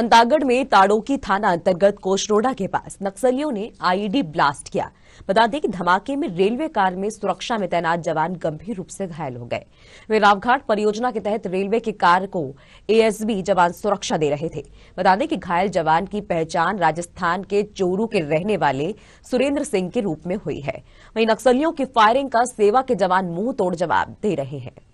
अंतागढ़ में ताड़ोकी थाना अंतर्गत कोशरोडा के पास नक्सलियों ने आईईडी ब्लास्ट किया बता दें कि धमाके में रेलवे कार में सुरक्षा में तैनात जवान गंभीर रूप से घायल हो गए वे रावघाट परियोजना के तहत रेलवे की कार को एएसबी जवान सुरक्षा दे रहे थे बता दें कि घायल जवान की पहचान राजस्थान के चोरू के रहने वाले सुरेंद्र सिंह के रूप में हुई है वहीं नक्सलियों की फायरिंग का सेवा के जवान मुंह तोड़ जवाब दे रहे हैं